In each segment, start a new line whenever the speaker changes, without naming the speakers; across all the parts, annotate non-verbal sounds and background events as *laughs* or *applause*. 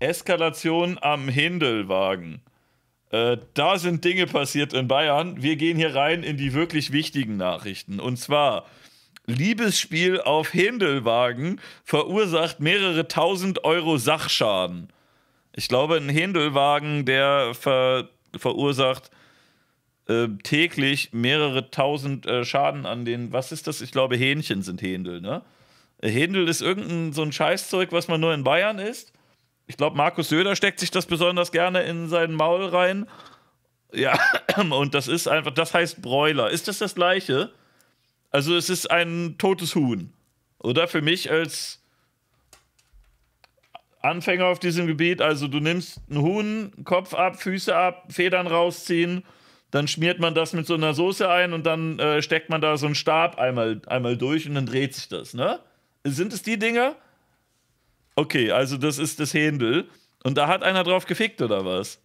Eskalation am Hindelwagen. Äh, da sind Dinge passiert in Bayern. Wir gehen hier rein in die wirklich wichtigen Nachrichten. Und zwar, Liebesspiel auf Händelwagen verursacht mehrere tausend Euro Sachschaden. Ich glaube, ein Händelwagen, der ver verursacht äh, täglich mehrere tausend äh, Schaden an den, was ist das? Ich glaube, Hähnchen sind Händel, ne? Händel ist irgendein so ein Scheißzeug, was man nur in Bayern isst. Ich glaube, Markus Söder steckt sich das besonders gerne in sein Maul rein. Ja, *clears throat* und das ist einfach, das heißt Bräuler. Ist das das gleiche? Also es ist ein totes Huhn. Oder für mich als Anfänger auf diesem Gebiet, also du nimmst einen Huhn, Kopf ab, Füße ab, Federn rausziehen, dann schmiert man das mit so einer Soße ein und dann äh, steckt man da so einen Stab einmal, einmal durch und dann dreht sich das, ne? Sind es die Dinger? Okay, also das ist das Händel. Und da hat einer drauf gefickt, oder was?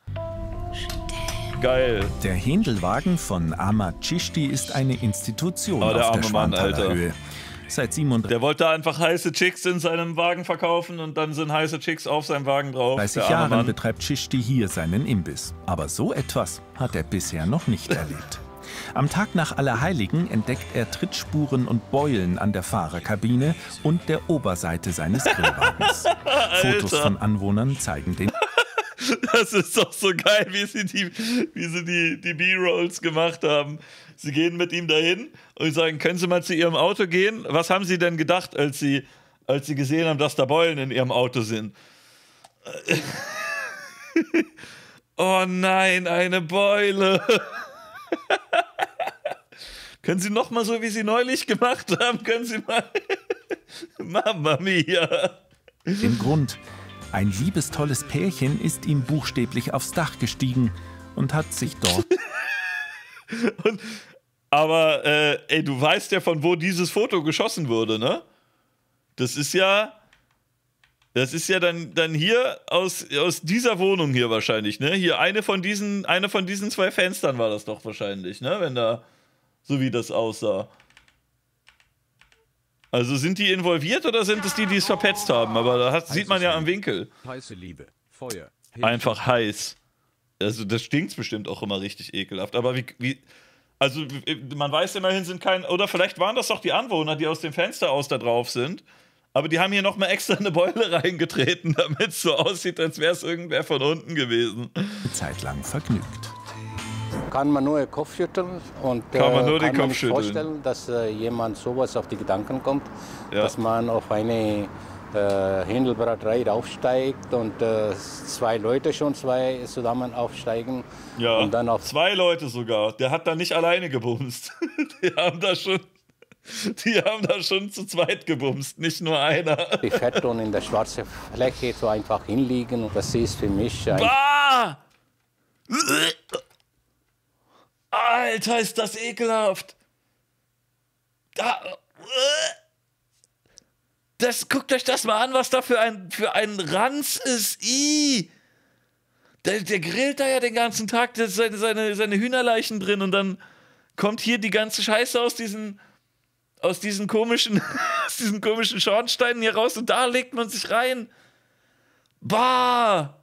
Geil. Der Händelwagen von Ahmad Chishti ist eine Institution oh, der auf der Mann, Alter. Höhe. Seit 37
der wollte einfach heiße Chicks in seinem Wagen verkaufen und dann sind heiße Chicks auf seinem Wagen drauf. 30 Jahre
betreibt Chishti hier seinen Imbiss. Aber so etwas hat er bisher noch nicht erlebt. Am Tag nach Allerheiligen entdeckt er Trittspuren und Beulen an der Fahrerkabine und der Oberseite seines Grillwagens.
*laughs* Fotos von
Anwohnern zeigen den
das ist doch so geil, wie sie die, wie sie die, die B-Rolls gemacht haben. Sie gehen mit ihm dahin und sagen, können Sie mal zu Ihrem Auto gehen? Was haben Sie denn gedacht, als Sie, als sie gesehen haben, dass da Beulen in Ihrem Auto sind? *laughs* oh nein, eine Beule. *laughs* Können Sie noch mal so, wie Sie neulich gemacht haben, können Sie mal... *laughs*
Mama mia. Im Grund. Ein liebes, tolles Pärchen ist ihm buchstäblich aufs Dach gestiegen und hat sich dort...
*laughs* und, aber, äh, ey, du weißt ja, von wo dieses Foto geschossen wurde, ne? Das ist ja... Das ist ja dann, dann hier aus, aus dieser Wohnung hier wahrscheinlich, ne? Hier eine von diesen, eine von diesen zwei Fenstern war das doch wahrscheinlich, ne? Wenn da so wie das aussah. Also sind die involviert oder sind es die, die es verpetzt haben? Aber da hat, sieht man ja am Winkel.
Heiße Liebe, Feuer.
Einfach heiß. Also das stinkt bestimmt auch immer richtig ekelhaft. Aber wie, wie, also man weiß immerhin sind kein, oder vielleicht waren das doch die Anwohner, die aus dem Fenster aus da drauf sind. Aber die haben hier nochmal extra eine Beule *laughs* reingetreten, damit es so aussieht, als wäre es irgendwer von unten gewesen.
Zeitlang vergnügt. Kann man nur den Kopf schütteln und kann man äh, nur kann den Kopf schütteln. vorstellen, dass äh, jemand sowas auf die Gedanken kommt, ja. dass man auf eine äh, Händelbraterei raufsteigt und äh, zwei Leute schon zwei zusammen aufsteigen. Ja, und dann auf zwei Leute sogar. Der hat da nicht alleine gebumst. *laughs* die haben da schon. Die haben da schon zu zweit gebumst, nicht nur einer. Die Fett und in der schwarzen Fläche so einfach hinliegen, das ist für mich ein.
Bah! Alter, ist das ekelhaft. Äh. Das, guckt euch das mal an, was da für ein, für ein Ranz ist. I. Der, der grillt da ja den ganzen Tag seine, seine, seine Hühnerleichen drin und dann kommt hier die ganze Scheiße aus diesen, aus diesen komischen, *laughs* aus diesen komischen Schornsteinen hier raus und da legt man sich rein. Bah!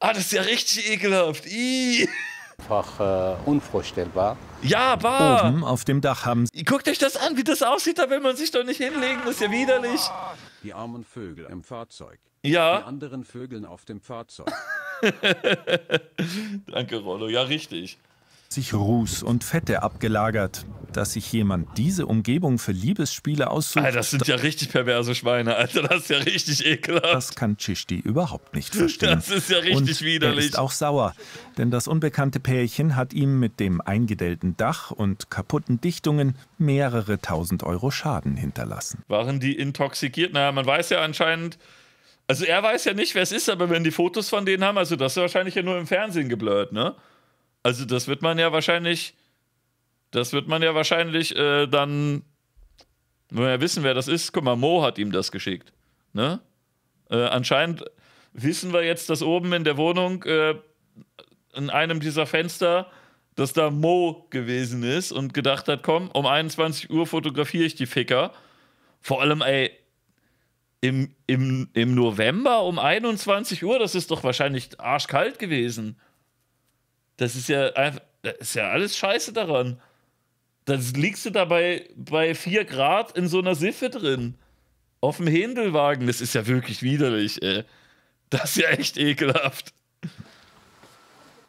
Ah, das ist ja richtig ekelhaft. I
einfach äh, unvorstellbar. Ja, war. Oben auf dem Dach haben sie.
Guckt euch das an, wie das aussieht, da will man sich doch nicht hinlegen, das ist ja widerlich.
Die armen Vögel im Fahrzeug. Ja. Die anderen
Vögeln auf dem Fahrzeug. *laughs* *laughs* Danke, Rollo. Ja, richtig
sich Ruß und Fette abgelagert. Dass sich jemand diese Umgebung für Liebesspiele aussucht.
Alter, das sind ja richtig perverse Schweine, Alter. Das ist ja richtig ekelhaft. Das
kann Chishti überhaupt nicht verstehen. Das ist ja richtig und widerlich. Er ist auch sauer, denn das unbekannte Pärchen hat ihm mit dem eingedellten Dach und kaputten Dichtungen mehrere tausend Euro Schaden hinterlassen.
Waren die intoxikiert? Naja, man weiß ja anscheinend, also er weiß ja nicht, wer es ist, aber wenn die Fotos von denen haben, also das ist wahrscheinlich ja nur im Fernsehen geblurrt, ne? Also das wird man ja wahrscheinlich, das wird man ja wahrscheinlich äh, dann, wenn wir ja wissen, wer das ist, guck mal, Mo hat ihm das geschickt. Ne? Äh, anscheinend wissen wir jetzt, dass oben in der Wohnung äh, in einem dieser Fenster, dass da Mo gewesen ist und gedacht hat, komm, um 21 Uhr fotografiere ich die Ficker. Vor allem, ey, im, im, im November um 21 Uhr, das ist doch wahrscheinlich arschkalt gewesen. Das ist ja einfach, das ist ja alles scheiße daran. Dann liegst du dabei bei 4 Grad in so einer Siffe drin. Auf dem Händelwagen. Das ist ja wirklich widerlich, ey. Das ist ja echt ekelhaft.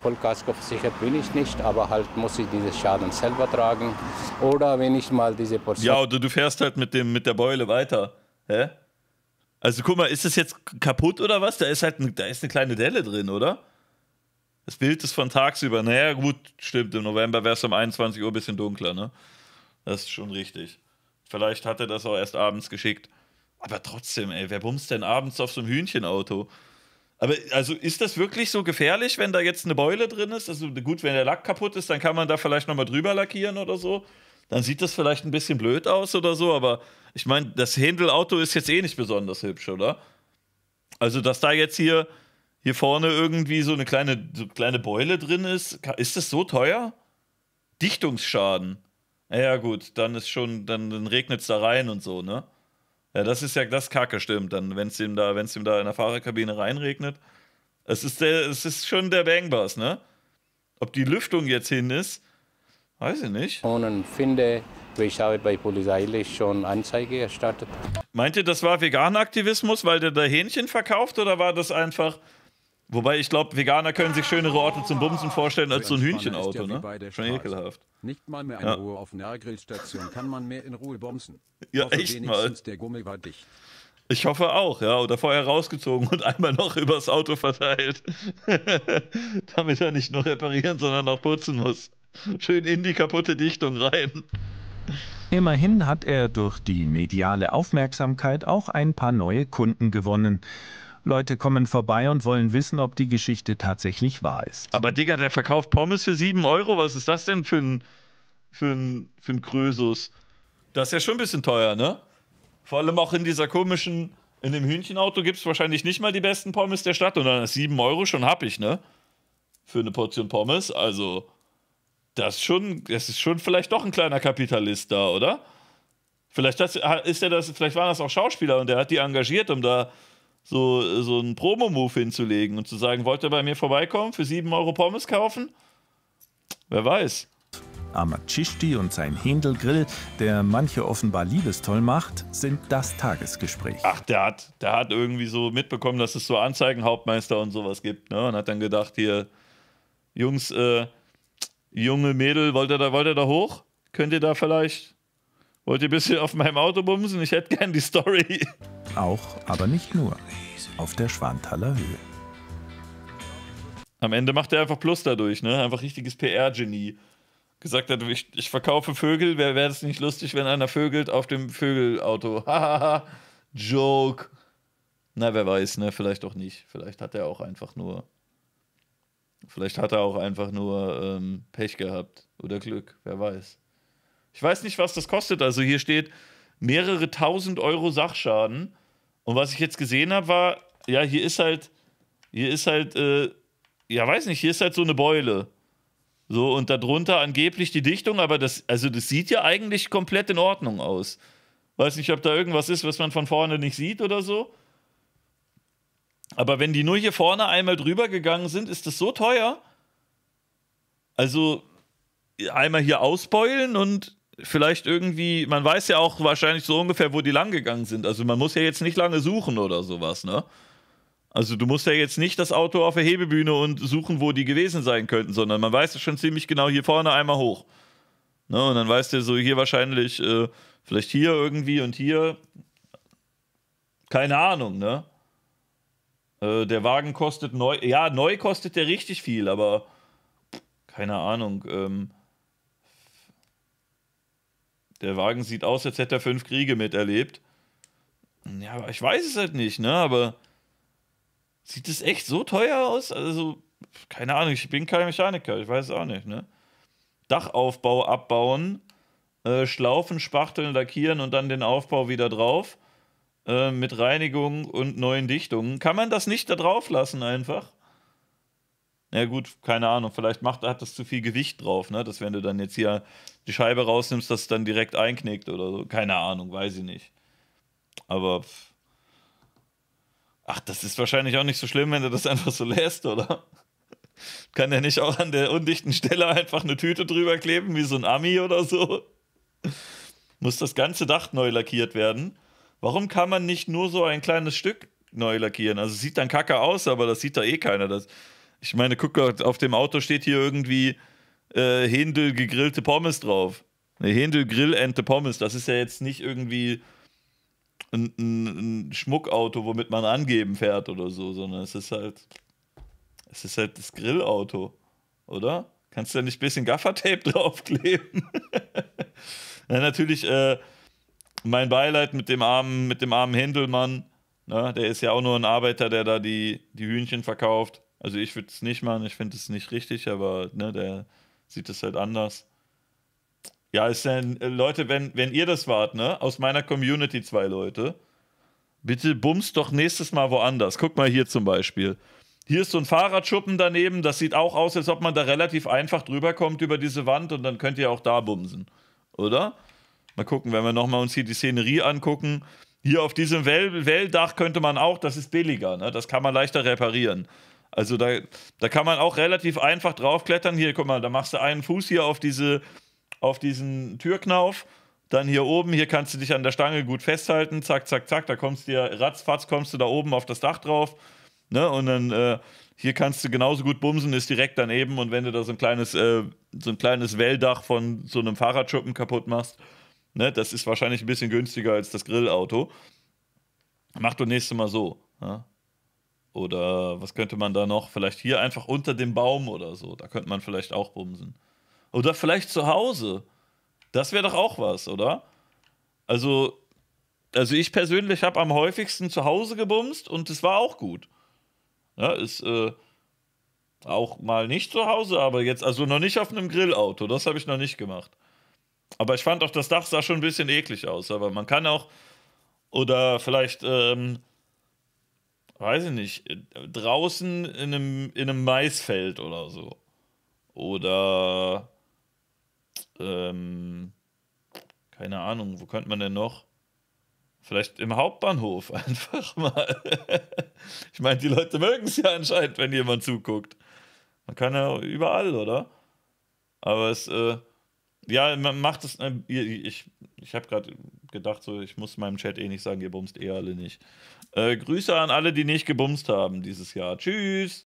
Vollkasko sicher bin ich nicht, aber halt muss ich diesen Schaden selber tragen. Oder wenn ich mal diese Portion. Ja,
oder du fährst halt mit, dem, mit der Beule weiter. Hä? Also guck mal, ist das jetzt kaputt oder was? Da ist halt ein, da ist eine kleine Delle drin, oder? Das Bild ist von tagsüber. Naja, gut, stimmt. Im November wäre es um 21 Uhr ein bisschen dunkler, ne? Das ist schon richtig. Vielleicht hat er das auch erst abends geschickt. Aber trotzdem, ey, wer bumst denn abends auf so einem Hühnchenauto? Aber also ist das wirklich so gefährlich, wenn da jetzt eine Beule drin ist? Also gut, wenn der Lack kaputt ist, dann kann man da vielleicht nochmal drüber lackieren oder so. Dann sieht das vielleicht ein bisschen blöd aus oder so, aber ich meine, das Händelauto ist jetzt eh nicht besonders hübsch, oder? Also, dass da jetzt hier hier vorne irgendwie so eine kleine, so kleine Beule drin ist. Ist das so teuer? Dichtungsschaden. Ja, gut, dann ist schon, dann, dann regnet es da rein und so, ne? Ja, das ist ja das Kacke, stimmt. Dann, wenn es ihm da, wenn es ihm da in der Fahrerkabine reinregnet. Es ist der, es ist schon der Bangbass, ne? Ob die Lüftung jetzt hin
ist, weiß ich nicht. Und finde, ich habe bei polizeilich schon Anzeige erstattet.
Meint ihr, das war Veganaktivismus, weil der da Hähnchen verkauft oder war das einfach Wobei ich glaube, Veganer können sich schönere Orte zum Bumsen vorstellen als so ein Hühnchenauto, ne? Schon ekelhaft.
Nicht mal mehr eine ja. Ruhe auf einer kann man mehr in Ruhe bumsen. *laughs* Ja, hoffe, echt mal. Der Gummi war dicht.
Ich hoffe auch, ja. Oder vorher rausgezogen und einmal noch übers Auto verteilt. *laughs* Damit er nicht nur reparieren, sondern auch putzen muss. Schön in die kaputte Dichtung rein.
Immerhin hat er durch die mediale Aufmerksamkeit auch ein paar neue Kunden gewonnen. Leute kommen vorbei und wollen wissen, ob die Geschichte tatsächlich wahr ist.
Aber Digga, der verkauft Pommes für 7 Euro. Was ist das denn für ein, für ein, für ein Krösus? Das ist ja schon ein bisschen teuer, ne? Vor allem auch in dieser komischen, in dem Hühnchenauto gibt es wahrscheinlich nicht mal die besten Pommes der Stadt und dann 7 Euro schon hab ich, ne? Für eine Portion Pommes. Also, das ist schon, das ist schon vielleicht doch ein kleiner Kapitalist da, oder? Vielleicht, das, ist er das, vielleicht waren das auch Schauspieler und der hat die engagiert, um da so, so einen Promo-Move hinzulegen und zu sagen, wollt ihr bei mir vorbeikommen, für 7 Euro Pommes kaufen?
Wer weiß. Ahmad und sein Händelgrill, der manche offenbar liebestoll macht, sind das Tagesgespräch. Ach, der hat,
der hat irgendwie so mitbekommen, dass es so Anzeigenhauptmeister und sowas gibt. Ne? Und hat dann gedacht, hier, Jungs, äh, junge Mädel, wollt ihr, da, wollt ihr da hoch? Könnt ihr da vielleicht, wollt ihr ein bisschen auf meinem Auto
bumsen? Ich hätte gern die Story auch, aber nicht nur, auf der Schwanthaler Höhe.
Am Ende macht er einfach Plus dadurch, ne? Einfach richtiges PR-Genie. Gesagt hat, ich, ich verkaufe Vögel, wäre wär es nicht lustig, wenn einer vögelt auf dem Vögelauto. *laughs* Hahaha, Joke. Na, wer weiß, ne? Vielleicht auch nicht. Vielleicht hat er auch einfach nur. Vielleicht hat er auch einfach nur ähm, Pech gehabt oder Glück, wer weiß. Ich weiß nicht, was das kostet. Also hier steht mehrere tausend Euro Sachschaden und was ich jetzt gesehen habe, war, ja, hier ist halt, hier ist halt, äh, ja, weiß nicht, hier ist halt so eine Beule. So, und darunter angeblich die Dichtung, aber das, also das sieht ja eigentlich komplett in Ordnung aus. Weiß nicht, ob da irgendwas ist, was man von vorne nicht sieht oder so. Aber wenn die nur hier vorne einmal drüber gegangen sind, ist das so teuer. Also einmal hier ausbeulen und vielleicht irgendwie, man weiß ja auch wahrscheinlich so ungefähr, wo die lang gegangen sind. Also man muss ja jetzt nicht lange suchen oder sowas, ne? Also du musst ja jetzt nicht das Auto auf der Hebebühne und suchen, wo die gewesen sein könnten, sondern man weiß es schon ziemlich genau hier vorne einmal hoch. Ne? Und dann weißt du so hier wahrscheinlich, äh, vielleicht hier irgendwie und hier. Keine Ahnung, ne? Äh, der Wagen kostet neu. Ja, neu kostet der richtig viel, aber keine Ahnung. Ähm, der Wagen sieht aus, als hätte er fünf Kriege miterlebt. Ja, ich weiß es halt nicht, ne? Aber sieht es echt so teuer aus? Also, keine Ahnung, ich bin kein Mechaniker, ich weiß es auch nicht, ne? Dachaufbau abbauen, äh, Schlaufen, Spachteln, Lackieren und dann den Aufbau wieder drauf. Äh, mit Reinigung und neuen Dichtungen. Kann man das nicht da drauf lassen einfach? na gut, keine Ahnung, vielleicht macht, hat das zu viel Gewicht drauf, ne? dass wenn du dann jetzt hier die Scheibe rausnimmst, dass es dann direkt einknickt oder so. Keine Ahnung, weiß ich nicht. Aber ach, das ist wahrscheinlich auch nicht so schlimm, wenn du das *laughs* einfach so lässt, oder? Kann der nicht auch an der undichten Stelle einfach eine Tüte drüber kleben, wie so ein Ami oder so? Muss das ganze Dach neu lackiert werden? Warum kann man nicht nur so ein kleines Stück neu lackieren? Also sieht dann kacke aus, aber das sieht da eh keiner. Das, ich meine, guck, mal, auf dem Auto steht hier irgendwie äh, Händel gegrillte Pommes drauf. Nee, Händel Grillente Pommes. Das ist ja jetzt nicht irgendwie ein, ein, ein Schmuckauto, womit man angeben fährt oder so, sondern es ist halt, es ist halt das Grillauto, oder? Kannst du da nicht ein bisschen Gaffertape *laughs* draufkleben? *laughs* ja, natürlich, äh, mein Beileid mit dem armen, mit dem armen Händelmann. Ne? Der ist ja auch nur ein Arbeiter, der da die, die Hühnchen verkauft. Also ich würde es nicht machen, ich finde es nicht richtig, aber ne, der sieht es halt anders. Ja, ist denn, äh, Leute, wenn, wenn ihr das wart, ne, aus meiner Community zwei Leute, bitte bumst doch nächstes Mal woanders. Guck mal hier zum Beispiel. Hier ist so ein Fahrradschuppen daneben, das sieht auch aus, als ob man da relativ einfach drüber kommt über diese Wand und dann könnt ihr auch da bumsen, oder? Mal gucken, wenn wir nochmal uns hier die Szenerie angucken. Hier auf diesem Welldach könnte man auch, das ist billiger, ne? das kann man leichter reparieren. Also da, da kann man auch relativ einfach draufklettern. Hier, guck mal, da machst du einen Fuß hier auf, diese, auf diesen Türknauf. Dann hier oben, hier kannst du dich an der Stange gut festhalten. Zack, zack, zack. Da kommst du dir, ratzfatz, kommst du da oben auf das Dach drauf. Ne? Und dann äh, hier kannst du genauso gut bumsen, ist direkt daneben. Und wenn du da so ein kleines, äh, so ein kleines Welldach von so einem Fahrradschuppen kaputt machst, ne? das ist wahrscheinlich ein bisschen günstiger als das Grillauto. Mach du nächstes Mal so. Ja? Oder was könnte man da noch? Vielleicht hier einfach unter dem Baum oder so. Da könnte man vielleicht auch bumsen. Oder vielleicht zu Hause. Das wäre doch auch was, oder? Also, also ich persönlich habe am häufigsten zu Hause gebumst und es war auch gut. Ja, ist äh, auch mal nicht zu Hause, aber jetzt, also noch nicht auf einem Grillauto. Das habe ich noch nicht gemacht. Aber ich fand auch, das Dach sah schon ein bisschen eklig aus. Aber man kann auch, oder vielleicht ähm, weiß ich nicht, draußen in einem, in einem Maisfeld oder so. Oder ähm, keine Ahnung, wo könnte man denn noch? Vielleicht im Hauptbahnhof *laughs* einfach mal. ich meine, die Leute mögen es ja anscheinend, wenn jemand zuguckt. Man kann ja überall, oder? Aber es, äh, ja, man macht es. Äh, ich ich habe gerade gedacht, so, ich muss meinem Chat eh nicht sagen, ihr bumst eh alle nicht. Äh, Grüße an alle, die nicht gebumst haben dieses Jahr. Tschüss.